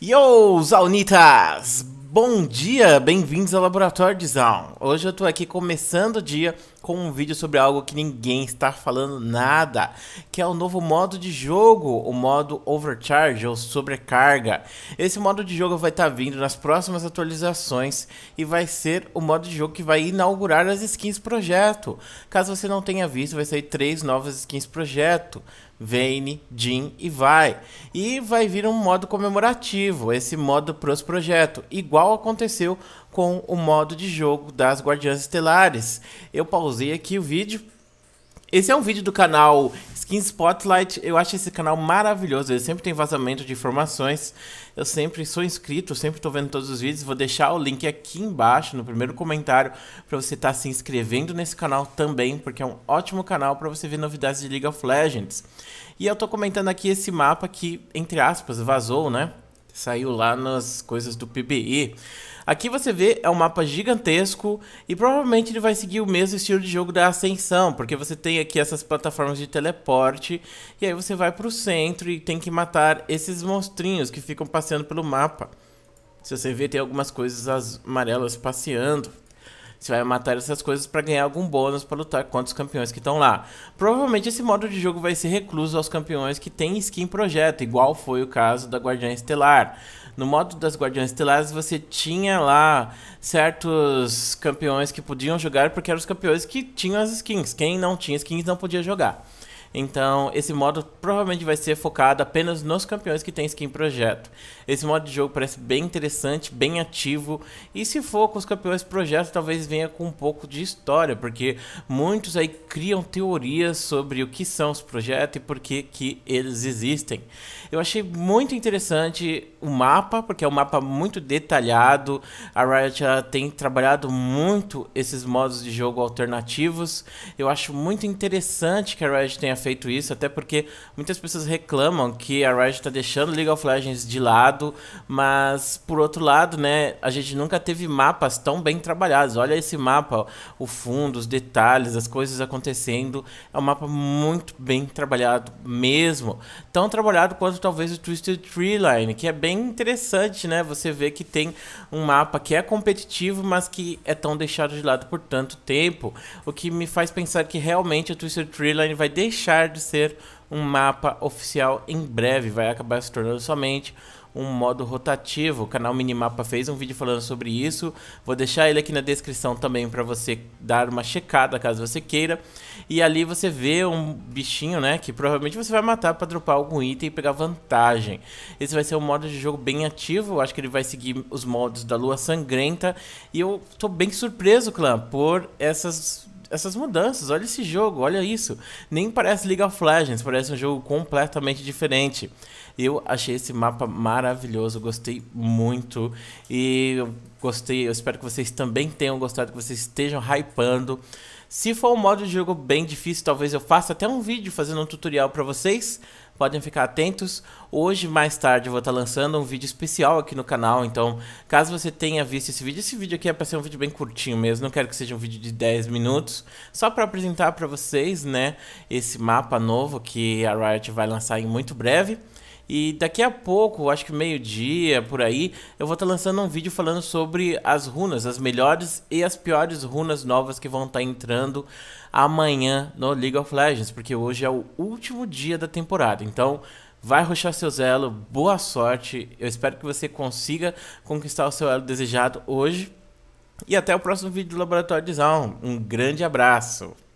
Yo, Zaunitas! Bom dia, bem-vindos ao Laboratório de Zaun. Hoje eu tô aqui começando o dia com um vídeo sobre algo que ninguém está falando nada, que é o novo modo de jogo, o modo Overcharge ou Sobrecarga. Esse modo de jogo vai estar tá vindo nas próximas atualizações e vai ser o modo de jogo que vai inaugurar as skins projeto. Caso você não tenha visto, vai sair três novas skins projeto. Vayne, Jin e Vai. E vai vir um modo comemorativo, esse modo pros projeto, igual aconteceu com o modo de jogo das Guardiãs Estelares. Eu pausei aqui o vídeo. Esse é um vídeo do canal Skin Spotlight. Eu acho esse canal maravilhoso. Ele sempre tem vazamento de informações. Eu sempre sou inscrito, sempre estou vendo todos os vídeos. Vou deixar o link aqui embaixo, no primeiro comentário, para você estar tá se inscrevendo nesse canal também, porque é um ótimo canal para você ver novidades de League of Legends. E eu estou comentando aqui esse mapa que, entre aspas, vazou, né? Saiu lá nas coisas do PBE. Aqui você vê, é um mapa gigantesco e provavelmente ele vai seguir o mesmo estilo de jogo da Ascensão, porque você tem aqui essas plataformas de teleporte e aí você vai pro centro e tem que matar esses monstrinhos que ficam passeando pelo mapa. Se você vê, tem algumas coisas amarelas passeando. Você vai matar essas coisas para ganhar algum bônus para lutar contra os campeões que estão lá. Provavelmente esse modo de jogo vai ser recluso aos campeões que têm skin projeto, igual foi o caso da Guardiã Estelar. No modo das Guardiãs Estelares, você tinha lá certos campeões que podiam jogar porque eram os campeões que tinham as skins. Quem não tinha skins não podia jogar. Então, esse modo provavelmente vai ser focado apenas nos campeões que tem skin projeto. Esse modo de jogo parece bem interessante, bem ativo, e se for com os campeões projeto, talvez venha com um pouco de história, porque muitos aí criam teorias sobre o que são os projetos e por que, que eles existem. Eu achei muito interessante o mapa, porque é um mapa muito detalhado. A Riot já tem trabalhado muito esses modos de jogo alternativos. Eu acho muito interessante que a Riot tenha feito isso, até porque muitas pessoas reclamam que a Riot está deixando League of Legends de lado, mas por outro lado, né, a gente nunca teve mapas tão bem trabalhados. Olha esse mapa, o fundo, os detalhes, as coisas acontecendo. É um mapa muito bem trabalhado mesmo. Tão trabalhado quanto talvez o Twisted Tree Line, que é bem interessante, né? Você vê que tem um mapa que é competitivo, mas que é tão deixado de lado por tanto tempo, o que me faz pensar que realmente o Twisted Tree Line vai deixar deixar de ser um mapa oficial em breve, vai acabar se tornando somente um modo rotativo. O canal Minimapa fez um vídeo falando sobre isso. Vou deixar ele aqui na descrição também para você dar uma checada caso você queira. E ali você vê um bichinho, né, que provavelmente você vai matar para dropar algum item e pegar vantagem. Esse vai ser um modo de jogo bem ativo. Eu acho que ele vai seguir os modos da Lua Sangrenta e eu tô bem surpreso, clã, por essas essas mudanças, olha esse jogo, olha isso. Nem parece League of Legends, parece um jogo completamente diferente. Eu achei esse mapa maravilhoso, gostei muito e eu gostei, eu espero que vocês também tenham gostado, que vocês estejam hypando. Se for um modo de jogo bem difícil, talvez eu faça até um vídeo fazendo um tutorial para vocês, podem ficar atentos. Hoje, mais tarde, eu vou estar lançando um vídeo especial aqui no canal, então caso você tenha visto esse vídeo, esse vídeo aqui é para ser um vídeo bem curtinho mesmo, não quero que seja um vídeo de 10 minutos, só para apresentar para vocês, né, esse mapa novo que a Riot vai lançar em muito breve. E daqui a pouco, acho que meio-dia, por aí, eu vou estar tá lançando um vídeo falando sobre as runas, as melhores e as piores runas novas que vão estar tá entrando amanhã no League of Legends, porque hoje é o último dia da temporada. Então, vai ruxar seu elo, boa sorte. Eu espero que você consiga conquistar o seu elo desejado hoje. E até o próximo vídeo do Laboratório de Design. Um grande abraço!